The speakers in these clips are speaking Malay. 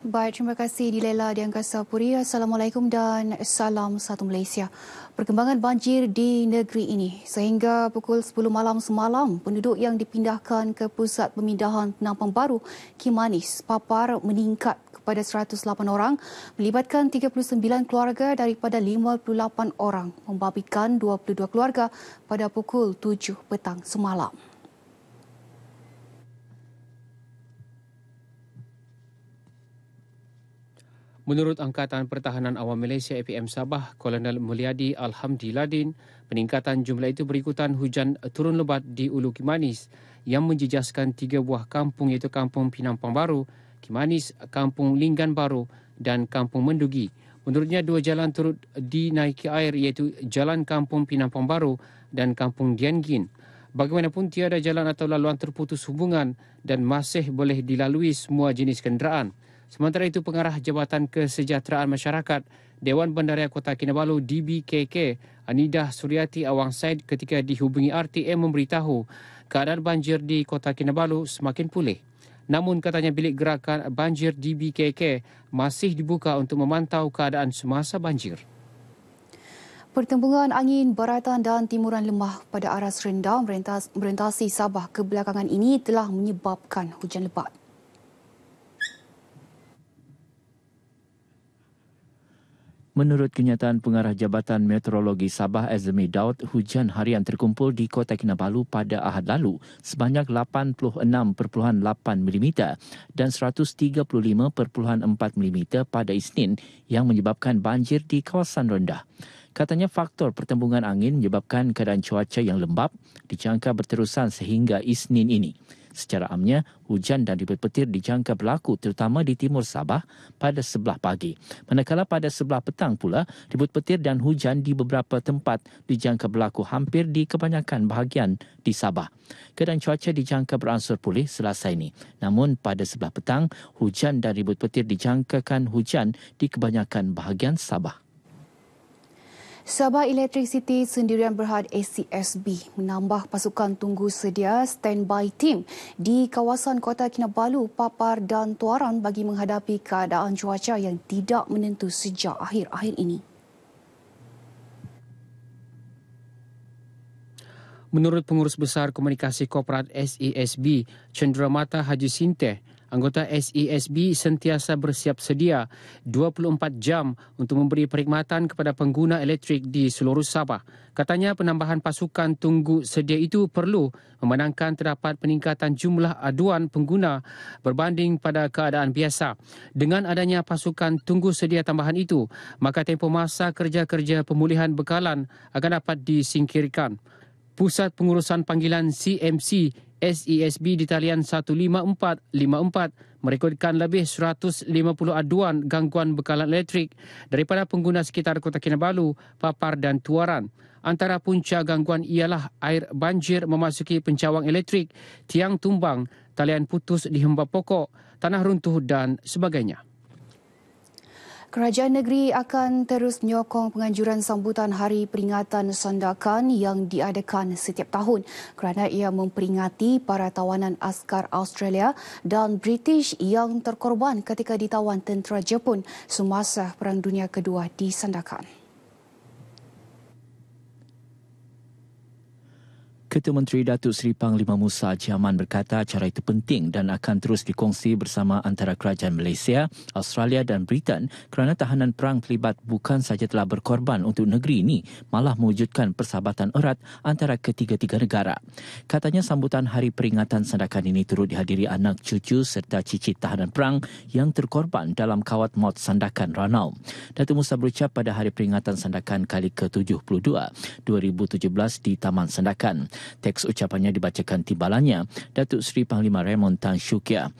Baik, terima kasih Dilela di Angkasa Puri. Assalamualaikum dan salam satu Malaysia. Perkembangan banjir di negeri ini sehingga pukul 10 malam semalam penduduk yang dipindahkan ke pusat pemindahan penampang baru Kimanis papar meningkat kepada 108 orang melibatkan 39 keluarga daripada 58 orang membabitkan 22 keluarga pada pukul 7 petang semalam. Menurut Angkatan Pertahanan Awam Malaysia APM Sabah, Kolonel Mulyadi Alhamdi Ladin, peningkatan jumlah itu berikutan hujan turun lebat di Ulu Kimanis yang menjejaskan tiga buah kampung iaitu Kampung Pinampang Baru, Kimanis, Kampung Linggan Baru dan Kampung Mendugi. Menurutnya, dua jalan turut dinaiki air iaitu Jalan Kampung Pinampang Baru dan Kampung Diangin. Bagaimanapun, tiada jalan atau laluan terputus hubungan dan masih boleh dilalui semua jenis kenderaan. Sementara itu, pengarah Jabatan Kesejahteraan Masyarakat Dewan Bandaraya Kota Kinabalu DBKK Anidah Suryati Awang Said ketika dihubungi RTM memberitahu keadaan banjir di Kota Kinabalu semakin pulih. Namun katanya bilik gerakan banjir DBKK masih dibuka untuk memantau keadaan semasa banjir. Pertembungan angin baratan dan timuran lemah pada aras rendah merentas, merentasi Sabah kebelakangan ini telah menyebabkan hujan lebat. Menurut kenyataan pengarah Jabatan Meteorologi Sabah Azmi Daud, hujan harian terkumpul di Kota Kinabalu pada Ahad lalu sebanyak 86.8 mm dan 135.4 mm pada Isnin yang menyebabkan banjir di kawasan rendah. Katanya faktor pertembungan angin menyebabkan keadaan cuaca yang lembap dijangka berterusan sehingga Isnin ini. Secara amnya, hujan dan ribut petir dijangka berlaku terutama di timur Sabah pada sebelah pagi. Manakala pada sebelah petang pula, ribut petir dan hujan di beberapa tempat dijangka berlaku hampir di kebanyakan bahagian di Sabah. Keadaan cuaca dijangka beransur pulih selasa ini. Namun pada sebelah petang, hujan dan ribut petir dijangkakan hujan di kebanyakan bahagian Sabah. Sabah Electricity Sendirian Berhad ACSB menambah pasukan tunggu sedia standby team di kawasan Kota Kinabalu, Papar dan Tuaran bagi menghadapi keadaan cuaca yang tidak menentu sejak akhir-akhir ini. Menurut Pengurus Besar Komunikasi Korporat SESB, Mata Haji Sinteh, anggota SESB sentiasa bersiap sedia 24 jam untuk memberi perkhidmatan kepada pengguna elektrik di seluruh Sabah. Katanya penambahan pasukan tunggu sedia itu perlu memandangkan terdapat peningkatan jumlah aduan pengguna berbanding pada keadaan biasa. Dengan adanya pasukan tunggu sedia tambahan itu, maka tempoh masa kerja-kerja pemulihan bekalan akan dapat disingkirkan. Pusat Pengurusan Panggilan CMC SESB di talian 15454 merekodkan lebih 150 aduan gangguan bekalan elektrik daripada pengguna sekitar Kota Kinabalu, Papar dan Tuaran. Antara punca gangguan ialah air banjir memasuki pencawang elektrik, tiang tumbang, talian putus di hembap pokok, tanah runtuh dan sebagainya. Kerajaan negeri akan terus menyokong penganjuran sambutan Hari Peringatan Sandakan yang diadakan setiap tahun kerana ia memperingati para tawanan askar Australia dan British yang terkorban ketika ditawan tentera Jepun semasa Perang Dunia Kedua di Sandakan. Ketua Menteri Datuk Seri Panglima Musa Jaman berkata cara itu penting dan akan terus dikongsi bersama antara kerajaan Malaysia, Australia dan Britain kerana tahanan perang terlibat bukan saja telah berkorban untuk negeri ini malah mewujudkan persahabatan erat antara ketiga-tiga negara. Katanya sambutan hari peringatan sandakan ini turut dihadiri anak cucu serta cicit tahanan perang yang terkorban dalam kawat maut sandakan Ranau. Datuk Musa berucap pada hari peringatan sandakan kali ke-72 2017 di Taman Sandakan. Teks ucapannya dibacakan tibalannya Datuk Seri Panglima Raymond Tan Shukia.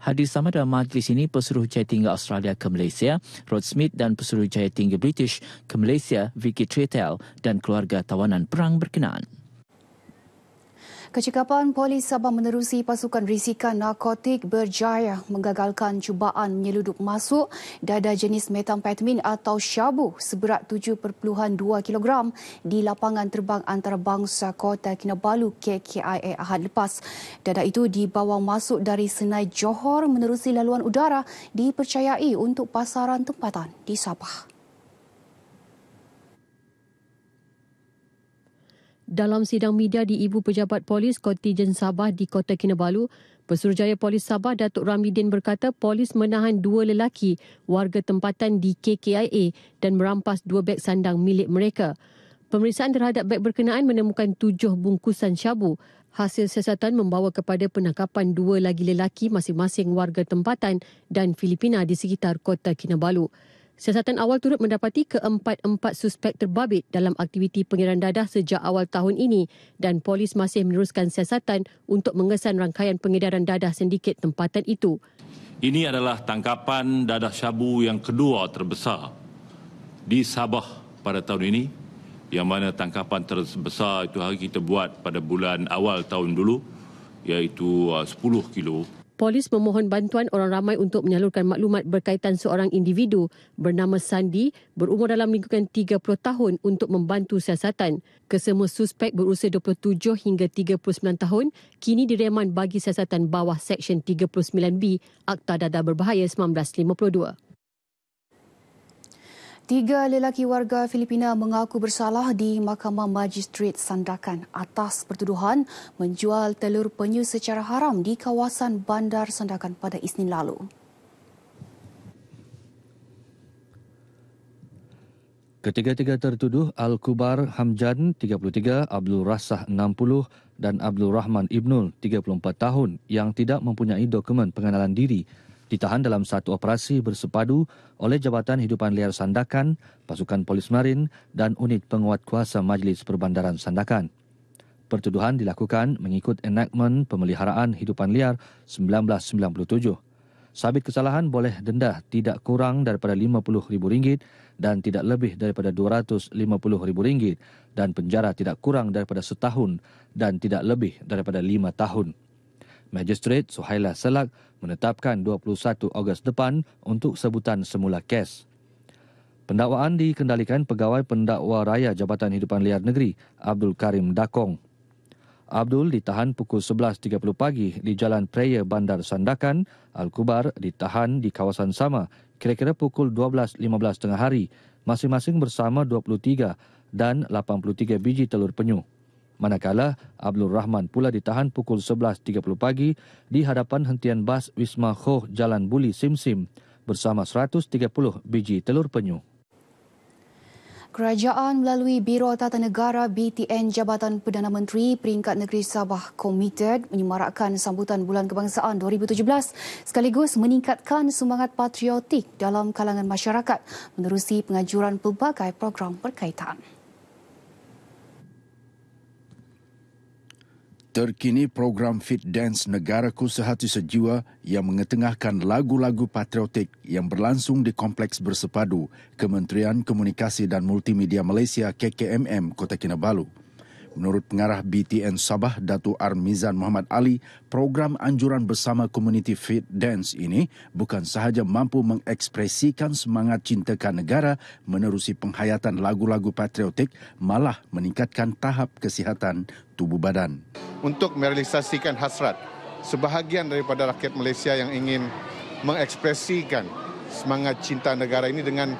Hadir sama dalam majlis ini Pesuruh Jaya Tinggi Australia ke Malaysia, Rod Smith dan Pesuruh Jaya Tinggi British ke Malaysia, Vicky Tretel dan keluarga tawanan perang berkenaan. Kecikapan polis Sabah menerusi pasukan risikan narkotik berjaya menggagalkan cubaan menyeludup masuk dada jenis metamfetamin atau syabu seberat 7.2 kg di lapangan terbang antarabangsa Kota Kinabalu KKIA Ahad lepas. Dada itu dibawa masuk dari Senai Johor menerusi laluan udara dipercayai untuk pasaran tempatan di Sabah. dalam sidang media di Ibu Pejabat Polis Kontijen Sabah di Kota Kinabalu, Pesuruhjaya Polis Sabah Datuk Ramidin berkata polis menahan dua lelaki warga tempatan di KKIA dan merampas dua beg sandang milik mereka. Pemeriksaan terhadap beg berkenaan menemukan tujuh bungkusan syabu. Hasil siasatan membawa kepada penangkapan dua lagi lelaki masing-masing warga tempatan dan Filipina di sekitar Kota Kinabalu. Siasatan awal turut mendapati keempat-empat suspek terbabit dalam aktiviti pengiran dadah sejak awal tahun ini dan polis masih meneruskan siasatan untuk mengesan rangkaian pengedaran dadah sindiket tempatan itu. Ini adalah tangkapan dadah syabu yang kedua terbesar di Sabah pada tahun ini yang mana tangkapan terbesar itu hari kita buat pada bulan awal tahun dulu iaitu 10 uh, kilo polis memohon bantuan orang ramai untuk menyalurkan maklumat berkaitan seorang individu bernama Sandi berumur dalam lingkungan 30 tahun untuk membantu siasatan. Kesemua suspek berusia 27 hingga 39 tahun kini direman bagi siasatan bawah Seksyen 39B Akta Dada Berbahaya 1952. Tiga lelaki warga Filipina mengaku bersalah di Mahkamah Magistrate Sandakan atas pertuduhan menjual telur penyu secara haram di kawasan Bandar Sandakan pada Isnin lalu. Ketiga-tiga tertuduh Al-Kubar Hamjan 33, Abdul Rasah 60 dan Abdul Rahman Ibnul 34 tahun yang tidak mempunyai dokumen pengenalan diri ditahan dalam satu operasi bersepadu oleh Jabatan Hidupan Liar Sandakan, Pasukan Polis Marin dan Unit Penguat Kuasa Majlis Perbandaran Sandakan. Pertuduhan dilakukan mengikut Enakmen pemeliharaan hidupan liar 1997. Sabit kesalahan boleh denda tidak kurang daripada RM50,000 dan tidak lebih daripada RM250,000 dan penjara tidak kurang daripada setahun dan tidak lebih daripada lima tahun. Magistrate Suhaila Selak menetapkan 21 Ogos depan untuk sebutan semula kes. Pendakwaan dikendalikan Pegawai Pendakwa Raya Jabatan Hidupan Liar Negeri, Abdul Karim Dakong. Abdul ditahan pukul 11.30 pagi di Jalan Prayer Bandar Sandakan. Al-Kubar ditahan di kawasan sama kira-kira pukul 12.15 tengah hari, masing-masing bersama 23 dan 83 biji telur penyu. Manakala, Abdul Rahman pula ditahan pukul 11.30 pagi di hadapan hentian bas Wisma Khoh Jalan Buli Simsim bersama 130 biji telur penyu. Kerajaan melalui Biro Tata Negara BTN Jabatan Perdana Menteri Peringkat Negeri Sabah Committed menyemarakkan sambutan Bulan Kebangsaan 2017 sekaligus meningkatkan semangat patriotik dalam kalangan masyarakat menerusi pengajuran pelbagai program berkaitan. Terkini program Fit Dance Negaraku Sehati Sejua yang mengetengahkan lagu-lagu patriotik yang berlangsung di Kompleks Bersepadu Kementerian Komunikasi dan Multimedia Malaysia KKMM Kota Kinabalu. Menurut pengarah BTN Sabah, Datu Armizan Muhammad Ali, program anjuran bersama komuniti Fit Dance ini bukan sahaja mampu mengekspresikan semangat cintakan negara menerusi penghayatan lagu-lagu patriotik, malah meningkatkan tahap kesihatan tubuh badan. Untuk merealisasikan hasrat sebahagian daripada rakyat Malaysia yang ingin mengekspresikan semangat cinta negara ini dengan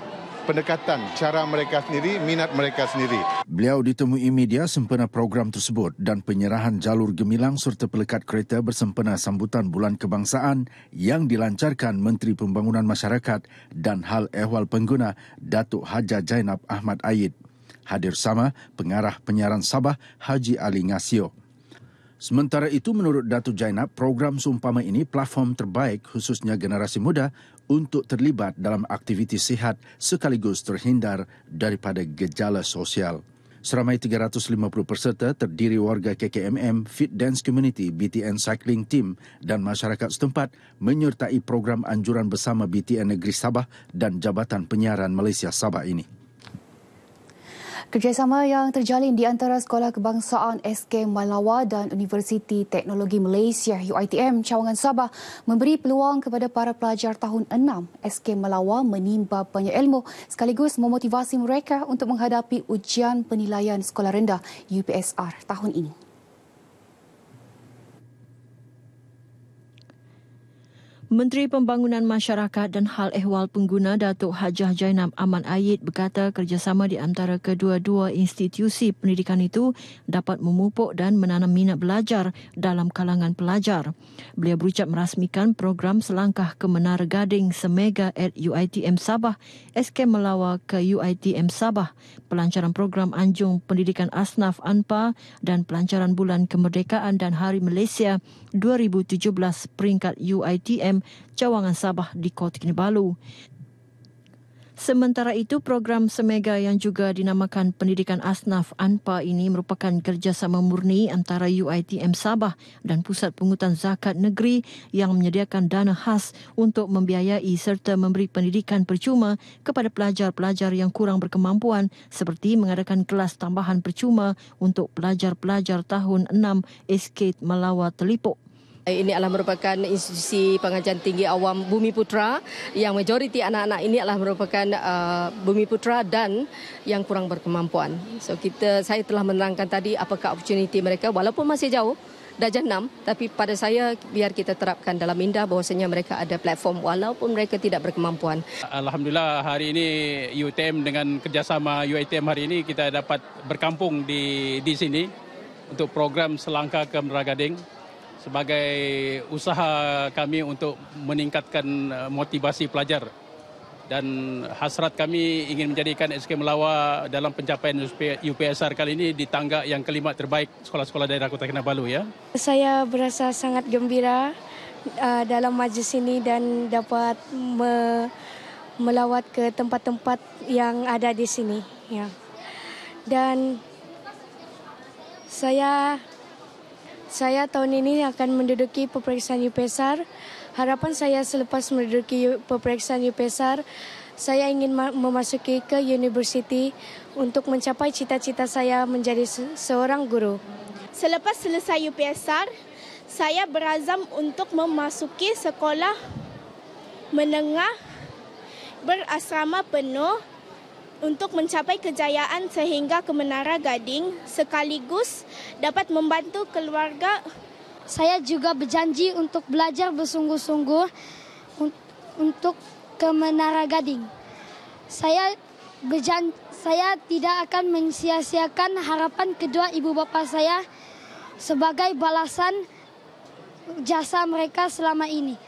pendekatan cara mereka sendiri, minat mereka sendiri. Beliau ditemui media sempena program tersebut dan penyerahan jalur gemilang serta pelekat kereta bersempena sambutan bulan kebangsaan yang dilancarkan Menteri Pembangunan Masyarakat dan Hal Ehwal Pengguna Datuk Haja Jainab Ahmad Ayid hadir sama pengarah penyiaran Sabah Haji Ali Ngasio. Sementara itu menurut Datu Jainab, program Sumpama ini platform terbaik khususnya generasi muda untuk terlibat dalam aktiviti sihat sekaligus terhindar daripada gejala sosial. Seramai 350 peserta terdiri warga KKMM, Fit Dance Community, BTN Cycling Team dan masyarakat setempat menyertai program anjuran bersama BTN Negeri Sabah dan Jabatan Penyiaran Malaysia Sabah ini. Kerjasama yang terjalin di antara Sekolah Kebangsaan SK Malawa dan Universiti Teknologi Malaysia UITM Cawangan Sabah memberi peluang kepada para pelajar tahun 6 SK Malawa menimba banyak ilmu sekaligus memotivasi mereka untuk menghadapi ujian penilaian sekolah rendah UPSR tahun ini. Menteri Pembangunan Masyarakat dan Hal Ehwal Pengguna Datuk Hajah Jainab Aman Ayid berkata kerjasama di antara kedua-dua institusi pendidikan itu dapat memupuk dan menanam minat belajar dalam kalangan pelajar. Beliau berucap merasmikan program selangkah ke Menara Gading Semega at UITM Sabah, SK Melawa ke UITM Sabah, pelancaran program Anjung Pendidikan Asnaf ANPA dan pelancaran Bulan Kemerdekaan dan Hari Malaysia 2017 peringkat UITM Cawangan Sabah di Kota Kinabalu. Sementara itu, program Semega yang juga dinamakan Pendidikan Asnaf ANPA ini merupakan kerjasama murni antara UITM Sabah dan Pusat Pungutan Zakat Negeri yang menyediakan dana khas untuk membiayai serta memberi pendidikan percuma kepada pelajar-pelajar yang kurang berkemampuan seperti mengadakan kelas tambahan percuma untuk pelajar-pelajar tahun 6 SK Melawa Telipok. Eh, ini adalah merupakan institusi pengajian tinggi awam Bumi Putra yang majoriti anak-anak ini adalah merupakan uh, Bumi Putra dan yang kurang berkemampuan. So kita saya telah menerangkan tadi apakah opportunity mereka walaupun masih jauh darjah 6 tapi pada saya biar kita terapkan dalam minda bahwasanya mereka ada platform walaupun mereka tidak berkemampuan. Alhamdulillah hari ini UTM dengan kerjasama UITM hari ini kita dapat berkampung di di sini untuk program Selangka ke Meragading sebagai usaha kami untuk meningkatkan uh, motivasi pelajar dan hasrat kami ingin menjadikan SK Melawa dalam pencapaian UPSR kali ini di tangga yang kelima terbaik sekolah-sekolah daerah Kota Kinabalu ya. Saya berasa sangat gembira uh, dalam majlis ini dan dapat me melawat ke tempat-tempat yang ada di sini ya. Dan saya saya tahun ini akan menduduki peperiksaan UPSR. Harapan saya selepas menduduki peperiksaan UPSR, saya ingin memasuki ke universiti untuk mencapai cita-cita saya menjadi seorang guru. Selepas selesai UPSR, saya berazam untuk memasuki sekolah menengah berasrama penuh untuk mencapai kejayaan sehingga ke Menara Gading sekaligus dapat membantu keluarga. Saya juga berjanji untuk belajar bersungguh-sungguh untuk ke Menara Gading. Saya berjan saya tidak akan menyia-siakan harapan kedua ibu bapa saya sebagai balasan jasa mereka selama ini.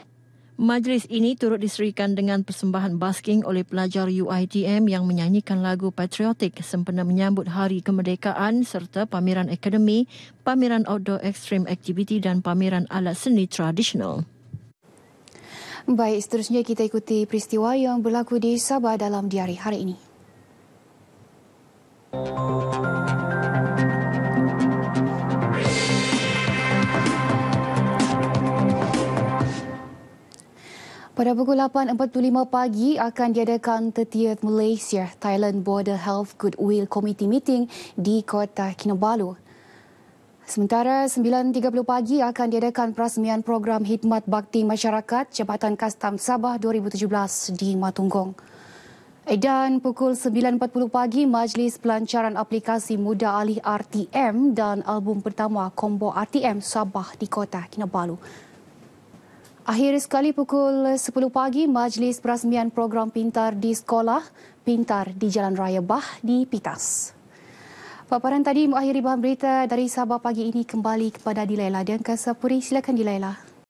Majlis ini turut diserikan dengan persembahan basking oleh pelajar UITM yang menyanyikan lagu patriotik sempena menyambut Hari Kemerdekaan serta pameran akademi, pameran outdoor extreme activity dan pameran alat seni tradisional. Baik, seterusnya kita ikuti peristiwa yang berlaku di Sabah dalam diari hari ini. Pada pukul 8.45 pagi akan diadakan 30 Malaysia Thailand Border Health Goodwill Committee Meeting di Kota Kinabalu. Sementara 9.30 pagi akan diadakan perasmian program Hidmat Bakti Masyarakat Jabatan Kastam Sabah 2017 di Matunggong. Dan pukul 9.40 pagi, Majlis Pelancaran Aplikasi Muda Alih RTM dan album pertama Combo RTM Sabah di Kota Kinabalu. Akhir sekali pukul 10 pagi, Majlis Perasmian Program Pintar di Sekolah Pintar di Jalan Raya Bah di Pitas. Paparan tadi mengakhiri bahan berita dari Sabah pagi ini kembali kepada Dilaila. Dan Kasapuri, silakan Dilaila.